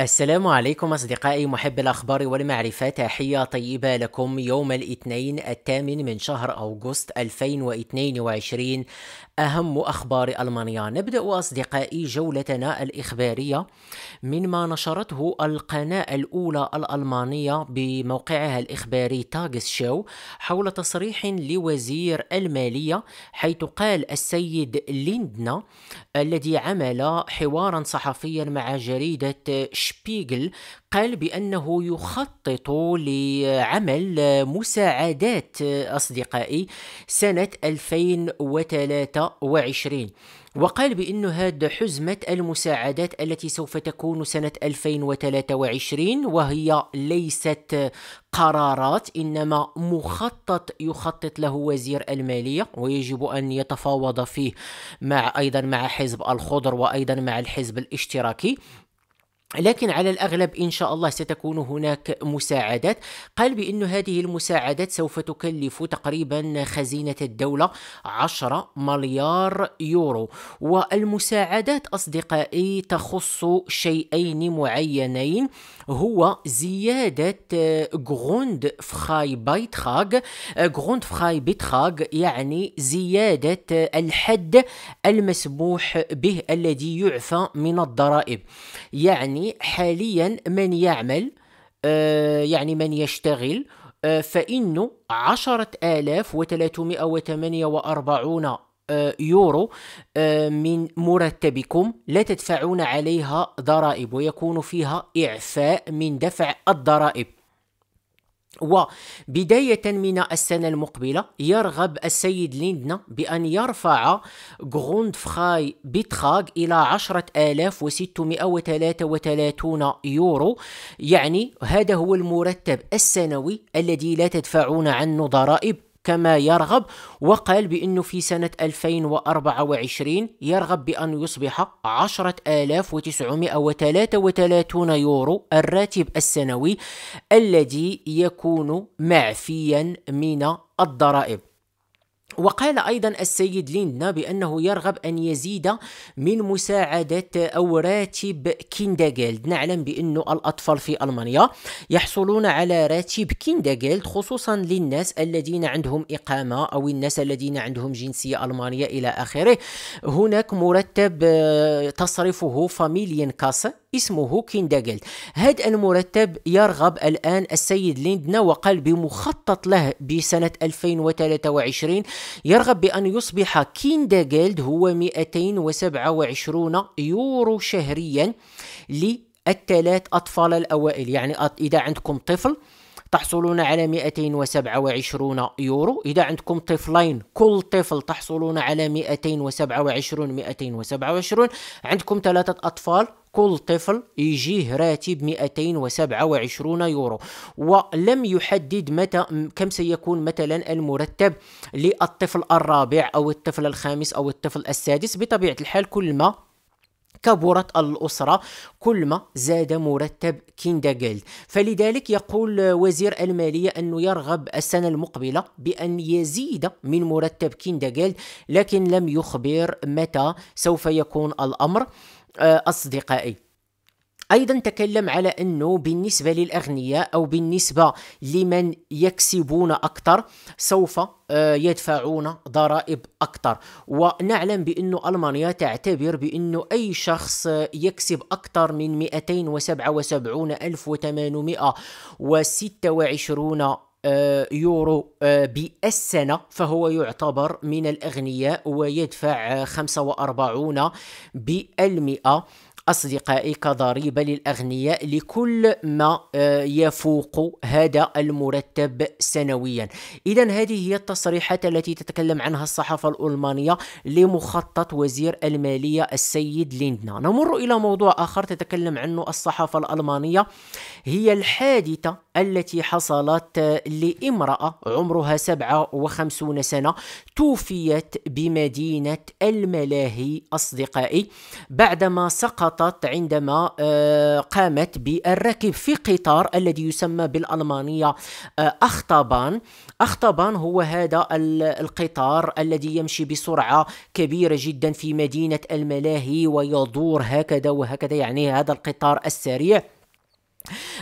السلام عليكم أصدقائي محب الأخبار والمعرفة تحية طيبة لكم يوم الاثنين الثامن من شهر أغسطس 2022 أهم أخبار ألمانيا نبدأ أصدقائي جولتنا الإخبارية مما نشرته القناة الأولى الألمانية بموقعها الإخباري تاغس شو حول تصريح لوزير المالية حيث قال السيد ليندنا الذي عمل حوارا صحفيا مع جريدة شبيغل قال بأنه يخطط لعمل مساعدات أصدقائي سنة 2023 وقال بأن هذا حزمة المساعدات التي سوف تكون سنة 2023 وهي ليست قرارات إنما مخطط يخطط له وزير المالية ويجب أن يتفاوض فيه مع أيضا مع حزب الخضر وأيضا مع الحزب الاشتراكي لكن على الأغلب إن شاء الله ستكون هناك مساعدات قال بأن هذه المساعدات سوف تكلف تقريبا خزينة الدولة 10 مليار يورو والمساعدات أصدقائي تخص شيئين معينين هو زيادة غروند فخاي بيتخاغ غروند فخاي بيتخاغ يعني زيادة الحد المسموح به الذي يعفى من الضرائب يعني يعني حاليا من يعمل آه، يعني من يشتغل آه، فإنه عشرة آلاف وثلاثمائة وثمانية وأربعون آه، يورو من مرتبكم لا تدفعون عليها ضرائب ويكون فيها إعفاء من دفع الضرائب وبداية من السنة المقبلة يرغب السيد ليندنا بأن يرفع غروند فخاي بيتخاغ إلى 10633 يورو يعني هذا هو المرتب السنوي الذي لا تدفعون عنه ضرائب كما يرغب وقال بأنه في سنة 2024 يرغب بأن يصبح 10933 يورو الراتب السنوي الذي يكون معفيا من الضرائب وقال أيضا السيد ليندنا بأنه يرغب أن يزيد من مساعدة أو راتب كينداغيلد نعلم بأن الأطفال في ألمانيا يحصلون على راتب كينداغيلد خصوصا للناس الذين عندهم إقامة أو الناس الذين عندهم جنسية ألمانية إلى آخره هناك مرتب آه، تصرفه فاميليان كاس اسمه كينداغلد هذا المرتب يرغب الآن السيد ليندنا وقال بمخطط له بسنة 2023 يرغب بأن يصبح كيندا جيلد هو 227 يورو شهريا للثلاث أطفال الأوائل يعني إذا عندكم طفل تحصلون على 227 يورو إذا عندكم طفلين كل طفل تحصلون على 227 227 عندكم ثلاثة أطفال كل طفل يجيه راتب 227 يورو ولم يحدد متى كم سيكون مثلا المرتب للطفل الرابع او الطفل الخامس او الطفل السادس بطبيعه الحال كل ما كبرت الأسرة كل ما زاد مرتب كيندا فلذلك يقول وزير المالية أنه يرغب السنة المقبلة بأن يزيد من مرتب كيندا لكن لم يخبر متى سوف يكون الأمر آه، أصدقائي ايضا تكلم على انه بالنسبه للاغنياء او بالنسبه لمن يكسبون اكثر سوف آه، يدفعون ضرائب اكثر ونعلم بأن المانيا تعتبر بأن اي شخص آه، يكسب اكثر من 277826 آه، يورو بالسنة فهو يعتبر من الأغنياء ويدفع 45 بالمئة أصدقائي كضريبة للأغنياء لكل ما آه، يفوق هذا المرتب سنويا إذا هذه هي التصريحات التي تتكلم عنها الصحافة الألمانية لمخطط وزير المالية السيد ليندنا نمر إلى موضوع آخر تتكلم عنه الصحافة الألمانية هي الحادثة التي حصلت لامرأة عمرها 57 سنة توفيت بمدينة الملاهي أصدقائي بعدما سقطت عندما آه، قامت بالركب في قطار الذي يسمى بالألمانية آه، أخطبان أخطبان هو هذا القطار الذي يمشي بسرعة كبيرة جدا في مدينة الملاهي ويدور هكذا وهكذا يعني هذا القطار السريع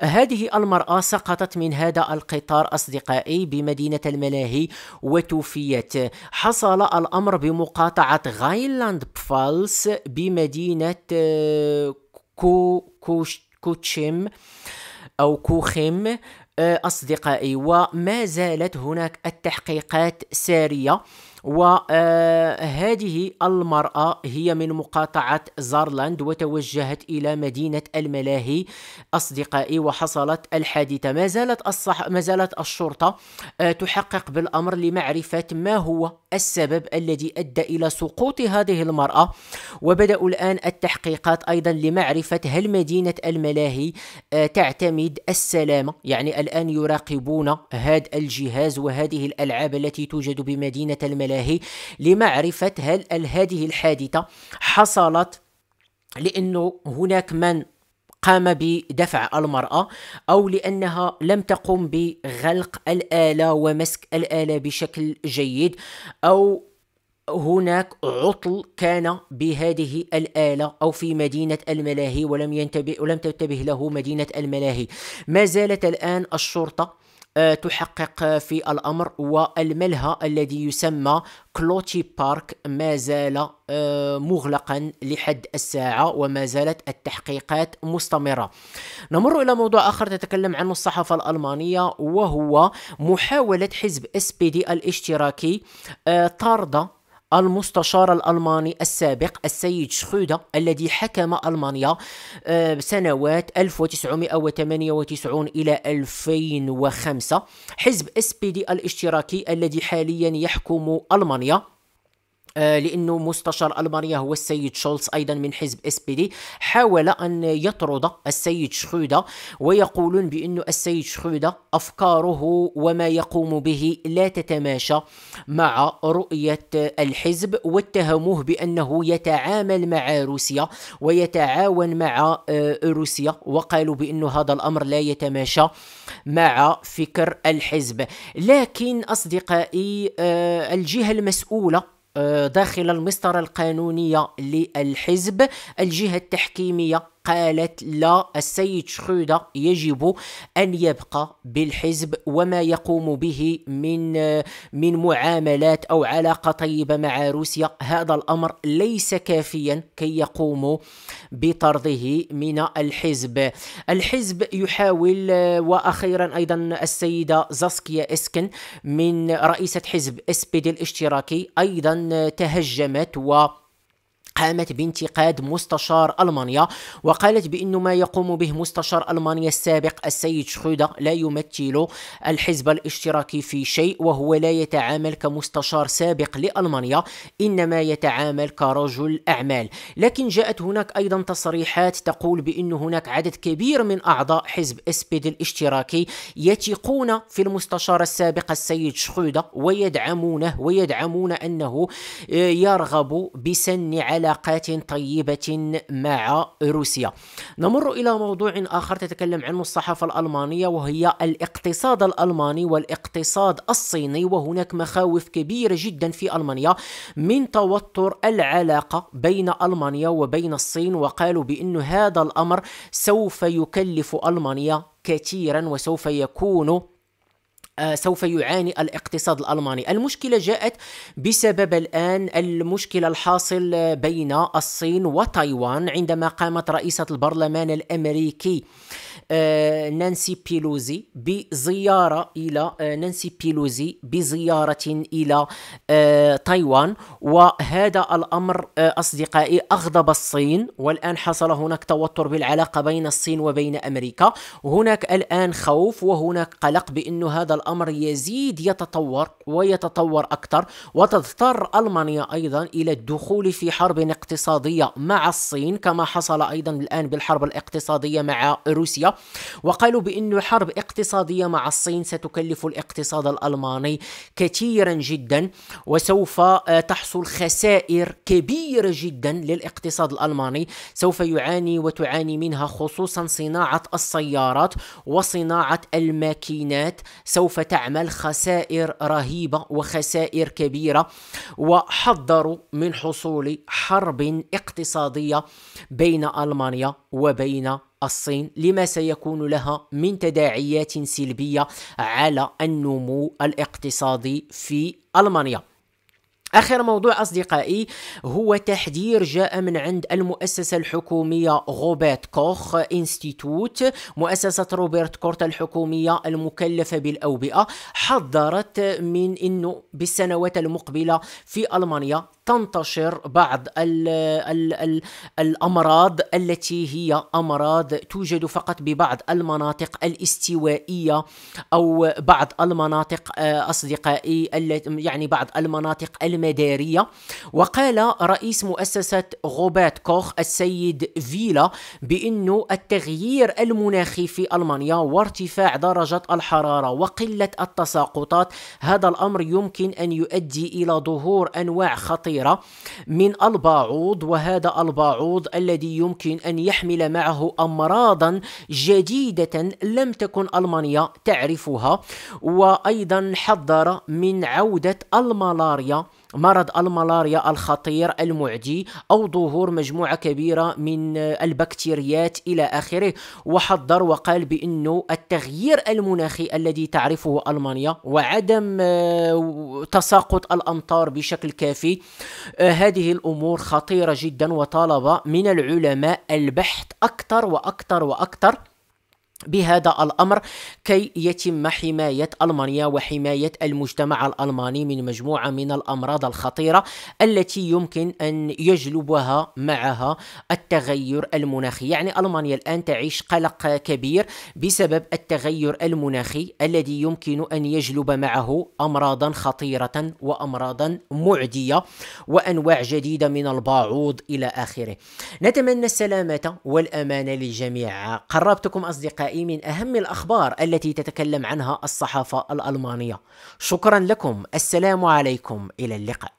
هذه المرأة سقطت من هذا القطار أصدقائي بمدينة الملاهي وتوفيت حصل الأمر بمقاطعة غايلاند بفالس بمدينة آه، كو كوش كوتشيم أو كوخيم آه، أصدقائي وما زالت هناك التحقيقات سارية وهذه المرأة هي من مقاطعة زارلاند وتوجهت إلى مدينة الملاهي أصدقائي وحصلت الحادثة ما زالت الصح ما زالت الشرطة آه، تحقق بالأمر لمعرفة ما هو السبب الذي أدى إلى سقوط هذه المرأة وبدأوا الآن التحقيقات أيضا لمعرفة هل مدينة الملاهي آه، تعتمد السلامة يعني الآن يراقبون هذا الجهاز وهذه الألعاب التي توجد بمدينة الملاهي الإلهي لمعرفة هل هذه الحادثة حصلت لأنه هناك من قام بدفع المرأة أو لأنها لم تقم بغلق الآلة ومسك الآلة بشكل جيد أو هناك عطل كان بهذه الآلة أو في مدينة الملاهي ولم ينتبه ولم تنتبه له مدينة الملاهي ما زالت الآن الشرطة آه، تحقق في الأمر والملهى الذي يسمى كلوتي بارك ما زال آه، مغلقا لحد الساعة وما زالت التحقيقات مستمرة نمر إلى موضوع آخر تتكلم عنه الصحافة الألمانية وهو محاولة حزب دي الاشتراكي آه، طرد المستشار الألماني السابق السيد شخودة الذي حكم ألمانيا آه، سنوات 1998 إلى 2005 حزب SPD الاشتراكي الذي حاليا يحكم ألمانيا آه، لانه مستشار المانيا هو السيد شولتز ايضا من حزب اس بي دي حاول ان يطرد السيد شخوده ويقولون بانه السيد شخوده افكاره وما يقوم به لا تتماشى مع رؤيه الحزب واتهموه بانه يتعامل مع روسيا ويتعاون مع آه، روسيا وقالوا بانه هذا الأمر لا يتماشى مع فكر الحزب لكن أصدقائي آه، الجهة المسؤولة آه، داخل المسطرة القانونية للحزب الجهة التحكيمية قالت لا السيد شخودة يجب أن يبقى بالحزب وما يقوم به من من معاملات أو علاقة طيبة مع روسيا هذا الأمر ليس كافيا كي يقوموا بطرده من الحزب الحزب يحاول وأخيرا أيضا السيدة زاسكيا إسكن من رئيسة حزب اسبيد الاشتراكي أيضا تهجمت و قامت بانتقاد مستشار ألمانيا وقالت بأن ما يقوم به مستشار ألمانيا السابق السيد شخودة لا يمثل الحزب الاشتراكي في شيء وهو لا يتعامل كمستشار سابق لألمانيا إنما يتعامل كرجل أعمال لكن جاءت هناك أيضا تصريحات تقول بأن هناك عدد كبير من أعضاء حزب اسبيد الاشتراكي يثقون في المستشار السابق السيد شخودة ويدعمونه ويدعمون أنه آه، يرغب بسن على علاقات طيبة مع روسيا نمر إلى موضوع آخر تتكلم عنه الصحافة الألمانية وهي الاقتصاد الألماني والاقتصاد الصيني وهناك مخاوف كبيرة جدا في ألمانيا من توتر العلاقة بين ألمانيا وبين الصين وقالوا بأن هذا الأمر سوف يكلف ألمانيا كثيرا وسوف يكون آه، سوف يعاني الاقتصاد الالماني المشكله جاءت بسبب الان المشكله الحاصل بين الصين وتايوان عندما قامت رئيسه البرلمان الامريكي آه، نانسي بيلوزي بزيارة إلى آه، نانسي بيلوزي بزيارة إلى تايوان وهذا الأمر أصدقائي أغضب الصين والآن حصل هناك توتر بالعلاقة بين الصين وبين أمريكا هناك الآن خوف وهناك قلق بأن هذا الأمر الأمر يزيد يتطور ويتطور أكثر وتضطر ألمانيا أيضا إلى الدخول في حرب اقتصادية مع الصين كما حصل أيضا الآن بالحرب الاقتصادية مع روسيا وقالوا بأن حرب اقتصادية مع الصين ستكلف الاقتصاد الألماني كثيرا جدا وسوف آه، تحصل خسائر كبيرة جدا للاقتصاد الألماني سوف يعاني وتعاني منها خصوصا صناعة السيارات وصناعة الماكينات سوف سوف تعمل خسائر رهيبة وخسائر كبيرة وحذروا من حصول حرب اقتصادية بين ألمانيا وبين الصين لما سيكون لها من تداعيات سلبية على النمو الاقتصادي في ألمانيا آخر موضوع أصدقائي هو تحذير جاء من عند المؤسسة الحكومية روبرت كوخ انستيتوت مؤسسة روبرت كورت الحكومية المكلفة بالأوبئة حذرت من أنه بالسنوات المقبلة في ألمانيا تنتشر بعض ال ال ال الامراض التي هي امراض توجد فقط ببعض المناطق الاستوائيه او بعض المناطق آه، اصدقائي يعني بعض المناطق المداريه وقال رئيس مؤسسه غوبات كوخ السيد فيلا بانه التغيير المناخي في المانيا وارتفاع درجه الحراره وقله التساقطات هذا الامر يمكن ان يؤدي الى ظهور انواع خطيره الأخيرة من البعوض وهذا البعوض الذي يمكن أن يحمل معه أمراضا جديدة لم تكن ألمانيا تعرفها وأيضا حذر من عودة الملاريا مرض الملاريا الخطير المعدي أو ظهور مجموعة كبيرة من البكتيريات إلى آخره وحضر وقال بأنه التغيير المناخي الذي تعرفه ألمانيا وعدم آه، تساقط الأمطار بشكل كافي آه، هذه الأمور خطيرة جدا وطالب من العلماء البحث أكثر وأكثر وأكثر بهذا الامر كي يتم حمايه المانيا وحمايه المجتمع الالماني من مجموعه من الامراض الخطيره التي يمكن ان يجلبها معها التغير المناخي، يعني المانيا الان تعيش قلق كبير بسبب التغير المناخي الذي يمكن ان يجلب معه امراضا خطيره وامراضا معديه وانواع جديده من البعوض الى اخره. نتمنى السلامه والامان للجميع. قربتكم اصدقائي من أهم الأخبار التي تتكلم عنها الصحافة الألمانية شكرا لكم السلام عليكم إلى اللقاء